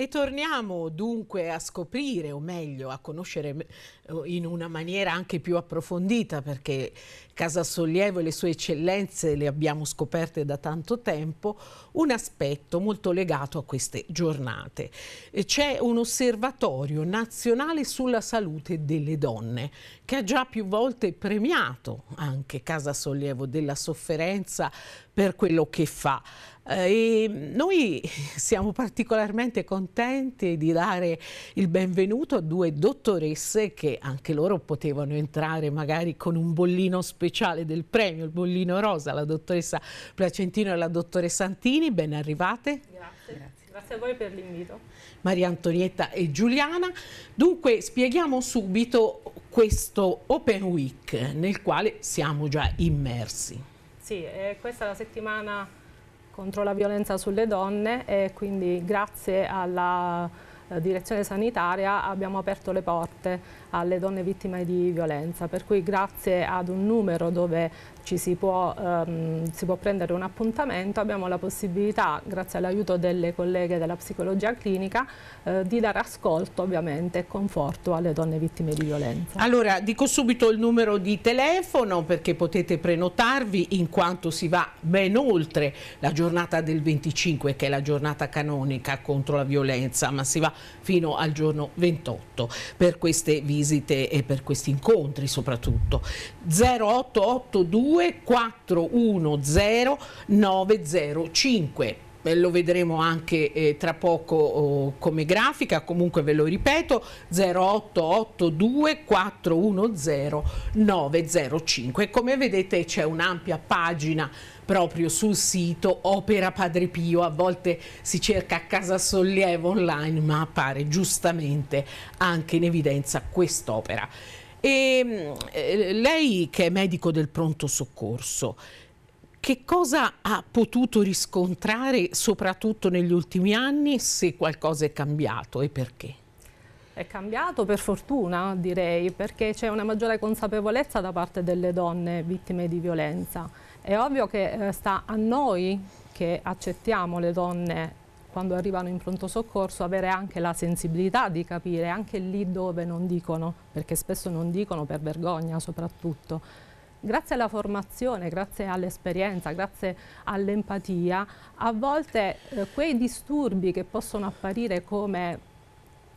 E torniamo dunque a scoprire, o meglio a conoscere eh, in una maniera anche più approfondita, perché Casa Sollievo e le sue eccellenze le abbiamo scoperte da tanto tempo, un aspetto molto legato a queste giornate. C'è un osservatorio nazionale sulla salute delle donne, che ha già più volte premiato anche Casa Sollievo della sofferenza per quello che fa. Eh, e noi siamo particolarmente contenti di dare il benvenuto a due dottoresse che anche loro potevano entrare magari con un bollino speciale del premio, il bollino rosa, la dottoressa Placentino e la dottoressa Santini. Ben arrivate. Grazie. Grazie a voi per l'invito. Maria Antonietta e Giuliana. Dunque spieghiamo subito questo Open Week nel quale siamo già immersi. Sì, eh, questa è la settimana contro la violenza sulle donne e quindi grazie alla eh, direzione sanitaria abbiamo aperto le porte alle donne vittime di violenza, per cui grazie ad un numero dove ci si può, ehm, si può prendere un appuntamento, abbiamo la possibilità, grazie all'aiuto delle colleghe della psicologia clinica, eh, di dare ascolto ovviamente e conforto alle donne vittime di violenza. Allora, dico subito il numero di telefono perché potete prenotarvi in quanto si va ben oltre la giornata del 25 che è la giornata canonica contro la violenza, ma si va fino al giorno 28 per queste visite e per questi incontri soprattutto. 0882 02 410 905 lo vedremo anche eh, tra poco oh, come grafica, comunque ve lo ripeto 0882 410 905. Come vedete c'è un'ampia pagina proprio sul sito Opera Padre Pio, a volte si cerca Casa Sollievo online ma appare giustamente anche in evidenza quest'opera. E, ehm, eh, lei che è medico del pronto soccorso, che cosa ha potuto riscontrare soprattutto negli ultimi anni se qualcosa è cambiato e perché? È cambiato per fortuna direi perché c'è una maggiore consapevolezza da parte delle donne vittime di violenza. È ovvio che eh, sta a noi che accettiamo le donne quando arrivano in pronto soccorso avere anche la sensibilità di capire anche lì dove non dicono, perché spesso non dicono per vergogna soprattutto. Grazie alla formazione, grazie all'esperienza, grazie all'empatia, a volte eh, quei disturbi che possono apparire come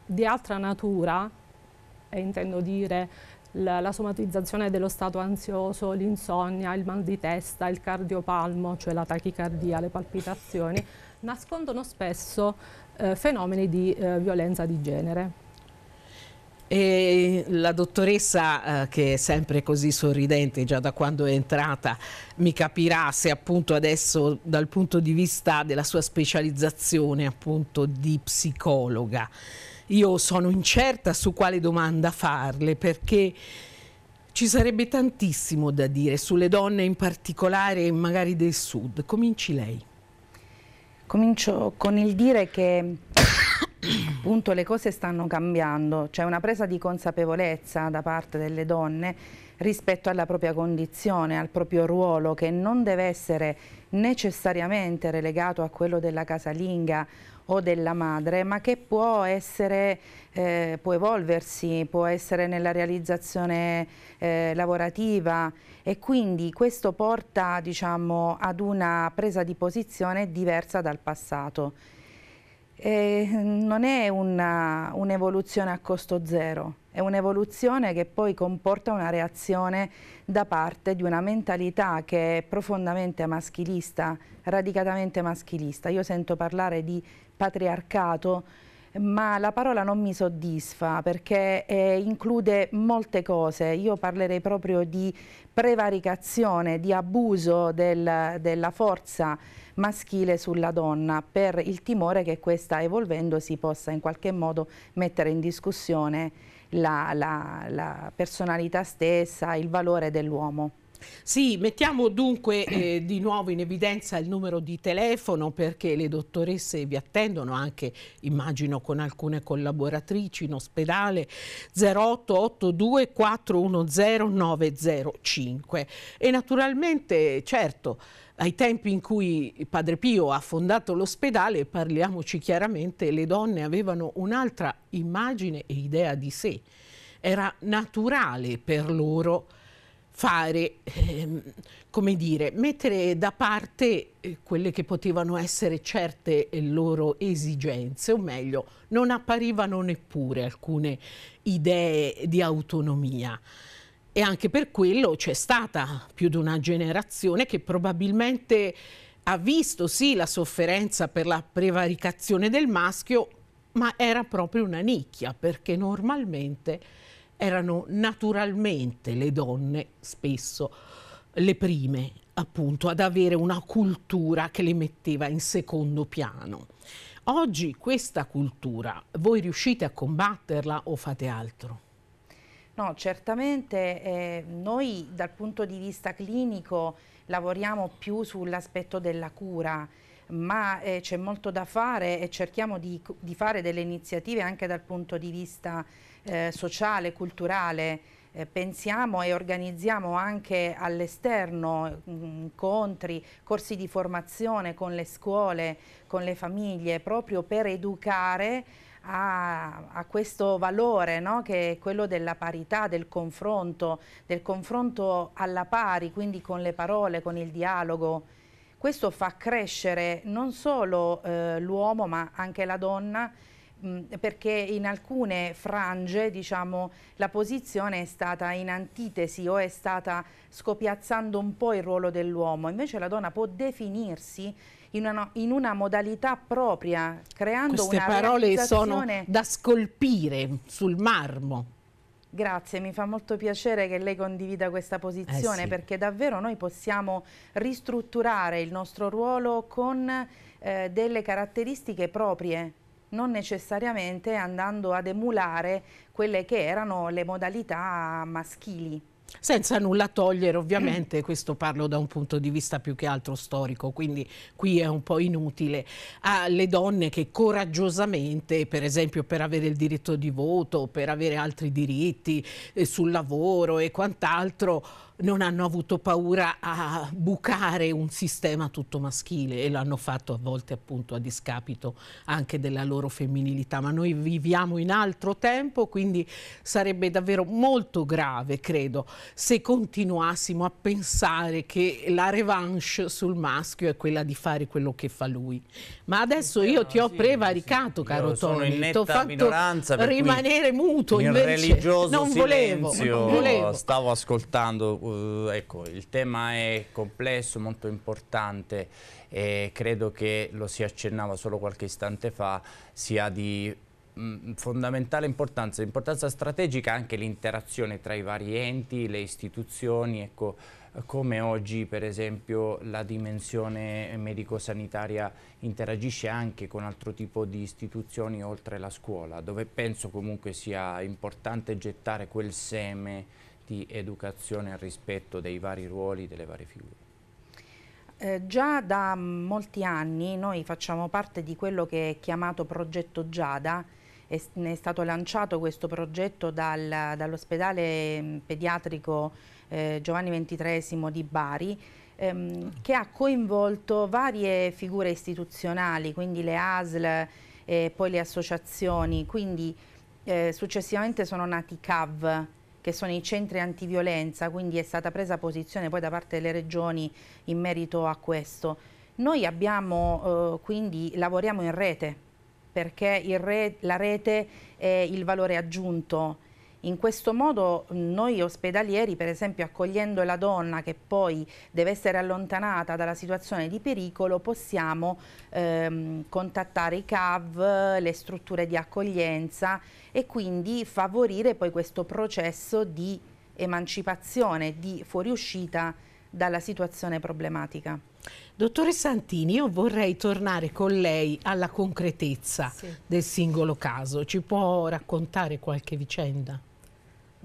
di altra natura, e intendo dire la, la, somatizzazione dello stato ansioso, l'insonnia, il mal di testa, il cardiopalmo, cioè la tachicardia, le palpitazioni, nascondono spesso eh, fenomeni di eh, violenza di genere. E la dottoressa, eh, che è sempre così sorridente già da quando è entrata, mi capirà se appunto adesso dal punto di vista della sua specializzazione appunto di psicologa, io sono incerta su quale domanda farle perché ci sarebbe tantissimo da dire sulle donne in particolare magari del sud. Cominci lei. Comincio con il dire che appunto le cose stanno cambiando, c'è una presa di consapevolezza da parte delle donne rispetto alla propria condizione, al proprio ruolo che non deve essere necessariamente relegato a quello della casalinga o della madre, ma che può essere, eh, può evolversi, può essere nella realizzazione eh, lavorativa e quindi questo porta diciamo, ad una presa di posizione diversa dal passato. Eh, non è un'evoluzione un a costo zero, è un'evoluzione che poi comporta una reazione da parte di una mentalità che è profondamente maschilista, radicatamente maschilista. Io sento parlare di patriarcato ma la parola non mi soddisfa perché eh, include molte cose. Io parlerei proprio di prevaricazione, di abuso del, della forza maschile sulla donna per il timore che questa evolvendosi possa in qualche modo mettere in discussione la, la, la personalità stessa, il valore dell'uomo. Sì, mettiamo dunque eh, di nuovo in evidenza il numero di telefono perché le dottoresse vi attendono anche, immagino, con alcune collaboratrici in ospedale 0882 410 905. E naturalmente, certo, ai tempi in cui Padre Pio ha fondato l'ospedale, parliamoci chiaramente, le donne avevano un'altra immagine e idea di sé. Era naturale per loro fare, ehm, come dire, mettere da parte eh, quelle che potevano essere certe eh, loro esigenze, o meglio, non apparivano neppure alcune idee di autonomia. E anche per quello c'è stata più di una generazione che probabilmente ha visto sì la sofferenza per la prevaricazione del maschio, ma era proprio una nicchia, perché normalmente erano naturalmente le donne spesso le prime appunto ad avere una cultura che le metteva in secondo piano. Oggi questa cultura, voi riuscite a combatterla o fate altro? No, certamente eh, noi dal punto di vista clinico lavoriamo più sull'aspetto della cura, ma eh, c'è molto da fare e cerchiamo di, di, fare delle iniziative anche dal punto di vista eh, sociale, culturale. Eh, pensiamo e organizziamo anche all'esterno mm, incontri, corsi di formazione con le scuole, con le famiglie, proprio per educare a, a, questo valore no? che è quello della parità, del confronto, del confronto alla pari, quindi con le parole, con il dialogo. Questo fa crescere non solo eh, l'uomo ma anche la donna mm, perché in alcune frange diciamo, la posizione è stata in antitesi o è stata scopiazzando un po' il ruolo dell'uomo, invece la donna può definirsi in una, in una, modalità propria, creando Queste una Queste parole sono da scolpire sul marmo. Grazie, mi fa molto piacere che lei condivida questa posizione eh sì. perché davvero noi possiamo ristrutturare il nostro ruolo con eh, delle caratteristiche proprie non necessariamente andando ad emulare quelle che erano le modalità maschili senza nulla togliere ovviamente, questo parlo da un punto di vista più che altro storico, quindi qui è un po' inutile, alle donne che coraggiosamente, per esempio per avere il diritto di voto, per avere altri diritti eh, sul lavoro e quant'altro, non hanno avuto paura a bucare un sistema tutto maschile e l'hanno fatto a volte appunto a discapito anche della loro femminilità, ma noi viviamo in altro tempo, quindi sarebbe davvero molto grave, credo, se continuassimo a pensare che la revanche sul maschio è quella di fare quello che fa lui. Ma adesso io no, ti ho sì, prevaricato, sì. caro Tony, ti ho fatto rimanere muto, invece religioso non silenzio, volevo, non volevo. stavo ascoltando uh, ecco, il tema è complesso, molto importante e credo che lo si accennava solo qualche istante fa, sia di mm, fondamentale importanza, importanza strategica anche l'interazione tra i vari enti, le istituzioni, ecco, come oggi per esempio la dimensione medico-sanitaria interagisce anche con altro tipo di istituzioni oltre la scuola, dove penso comunque sia importante gettare quel seme di educazione al rispetto dei vari ruoli, delle varie figure? Eh, già da molti anni noi facciamo parte di quello che è chiamato progetto Giada, è, è stato lanciato questo progetto dal, dall'ospedale mm, pediatrico eh, Giovanni XXIII di Bari ehm, che ha coinvolto varie figure istituzionali, quindi le ASL e poi le associazioni, quindi eh, successivamente sono nati CAV, che sono i centri antiviolenza, quindi è stata presa posizione poi da parte delle regioni in merito a questo. Noi abbiamo, eh, quindi lavoriamo in rete, perché re, la rete è il valore aggiunto in questo modo noi ospedalieri, per esempio accogliendo la donna che poi deve essere allontanata dalla situazione di pericolo, possiamo ehm, contattare i CAV, le strutture di accoglienza e quindi favorire poi questo processo di emancipazione, di fuoriuscita dalla situazione problematica. Dottore Santini, io vorrei tornare con lei alla concretezza sì. del singolo caso. Ci può raccontare qualche vicenda?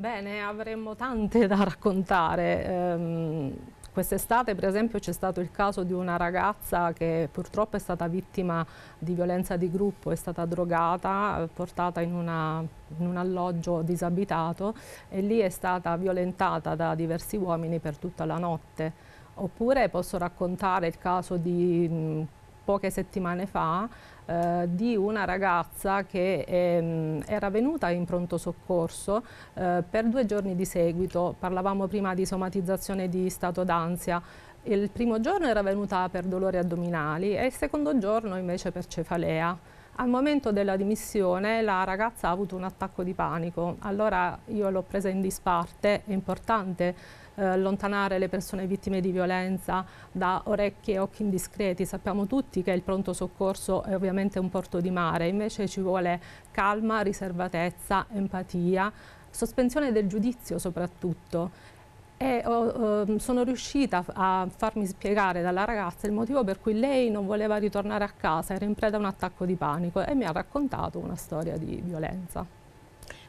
Bene, avremmo tante da raccontare. Ehm, Quest'estate per esempio c'è stato il caso di una ragazza che purtroppo è stata vittima di violenza di gruppo, è stata drogata, portata in, una, in un alloggio disabitato e lì è stata violentata da diversi uomini per tutta la notte. Oppure posso raccontare il caso di mh, poche settimane fa eh, di una ragazza che ehm, era venuta in pronto soccorso eh, per due giorni di seguito. Parlavamo prima di somatizzazione di stato d'ansia. Il primo giorno era venuta per dolori addominali e il secondo giorno invece per cefalea. Al momento della dimissione la ragazza ha avuto un attacco di panico, allora io l'ho presa in disparte, è importante eh, allontanare le persone vittime di violenza da orecchie e occhi indiscreti. Sappiamo tutti che il pronto soccorso è ovviamente un porto di mare, invece ci vuole calma, riservatezza, empatia, sospensione del giudizio soprattutto e uh, sono riuscita a farmi spiegare dalla ragazza il motivo per cui lei non voleva ritornare a casa, era in preda a un attacco di panico e mi ha raccontato una storia di violenza.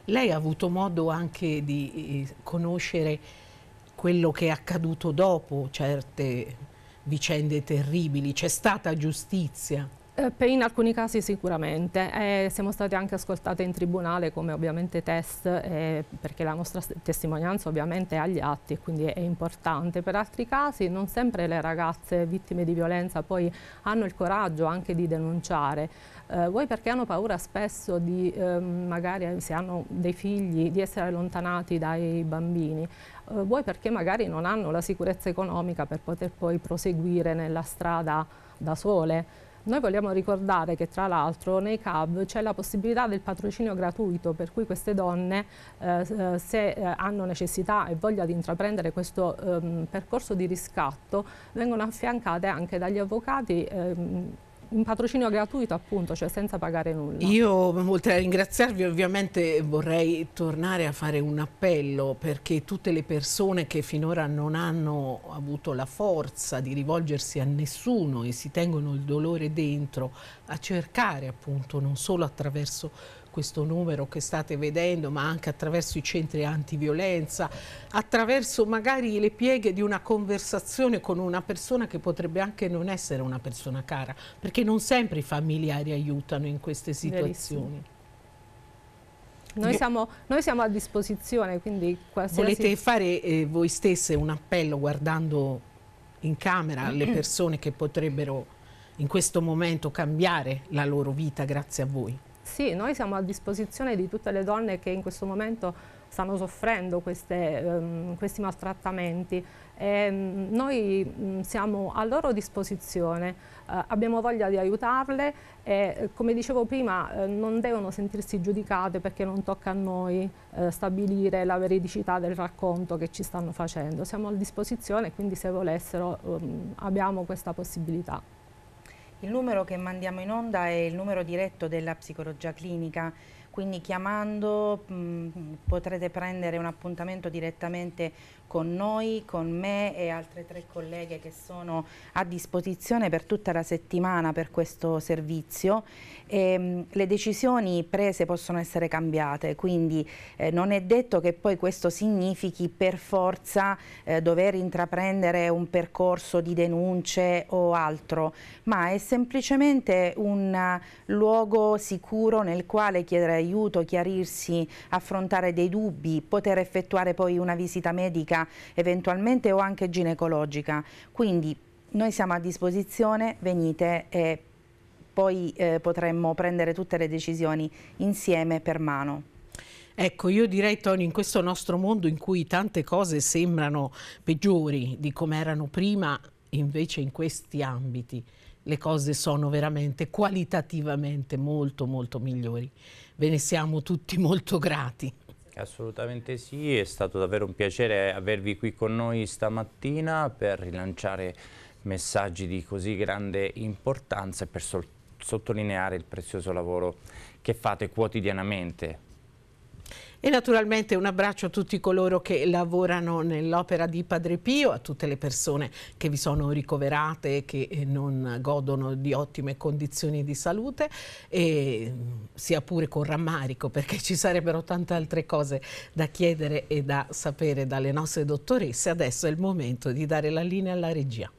Lei ha avuto modo anche di eh, conoscere quello che è accaduto dopo certe vicende terribili, c'è stata giustizia. Eh, in alcuni casi sicuramente, eh, siamo state anche ascoltate in tribunale come ovviamente test eh, perché la nostra testimonianza ovviamente è agli atti e quindi è, importante, per altri casi non sempre le ragazze vittime di violenza poi hanno il coraggio anche di denunciare, eh, vuoi perché hanno paura spesso di ehm, magari se hanno dei figli di essere allontanati dai bambini, eh, vuoi perché magari non hanno la sicurezza economica per poter poi proseguire nella strada da sole. Noi vogliamo ricordare che tra l'altro nei CAV c'è la possibilità del patrocinio gratuito per cui queste donne eh, eh se eh, hanno necessità e voglia di intraprendere questo ehm, percorso di riscatto vengono affiancate anche dagli avvocati ehm, un patrocinio gratuito appunto, cioè senza pagare nulla. Io oltre a ringraziarvi ovviamente vorrei tornare a fare un appello perché tutte le persone che finora non hanno avuto la forza di rivolgersi a nessuno e si tengono il dolore dentro a cercare appunto non solo attraverso questo numero che state vedendo, ma anche attraverso i centri antiviolenza, attraverso magari le pieghe di una conversazione con una persona che potrebbe anche non essere una persona cara, perché non sempre i familiari aiutano in queste situazioni. Verissimo. Noi siamo, noi siamo, a disposizione, quindi qualsiasi... Volete fare eh, voi stesse un appello guardando in camera le persone che potrebbero in questo momento cambiare la loro vita grazie a voi? Sì, noi siamo a disposizione di tutte le donne che in questo momento stanno soffrendo queste, um, questi maltrattamenti. E, um, noi um, siamo a loro disposizione, uh, abbiamo voglia di aiutarle e come dicevo prima uh, non devono sentirsi giudicate perché non tocca a noi uh, stabilire la veridicità del racconto che ci stanno facendo. Siamo a disposizione quindi se volessero ehm, abbiamo questa possibilità. Il numero che mandiamo in onda è il numero diretto della psicologia clinica, quindi chiamando mh, mm, potrete prendere un appuntamento direttamente con noi, con me e altre tre colleghe che sono a disposizione per tutta la settimana per questo servizio. E, ehm, le decisioni prese possono essere cambiate, quindi eh, non è detto che poi questo significhi per forza eh, dover intraprendere un percorso di denunce o altro, ma è semplicemente un luogo sicuro nel quale chiedere aiuto, chiarirsi, affrontare dei dubbi, poter effettuare poi una visita medica eventualmente o anche ginecologica. Quindi noi siamo a disposizione, venite e poi eh, potremmo prendere tutte le decisioni insieme per mano. Ecco, io direi Tony, in questo nostro mondo in cui tante cose sembrano peggiori di come erano prima, invece in questi ambiti le cose sono veramente qualitativamente molto molto migliori. Ve ne siamo tutti molto grati. Assolutamente sì, è stato davvero un piacere avervi qui con noi stamattina per rilanciare messaggi di così grande importanza e per sottolineare il prezioso lavoro che fate quotidianamente e naturalmente un abbraccio a tutti coloro che lavorano nell'opera di Padre Pio, a tutte le persone che vi sono ricoverate e che eh, non godono di ottime condizioni di salute, e mm, sia pure con rammarico perché ci sarebbero tante altre cose da chiedere e da sapere dalle nostre dottoresse. Adesso è il momento di dare la linea alla regia.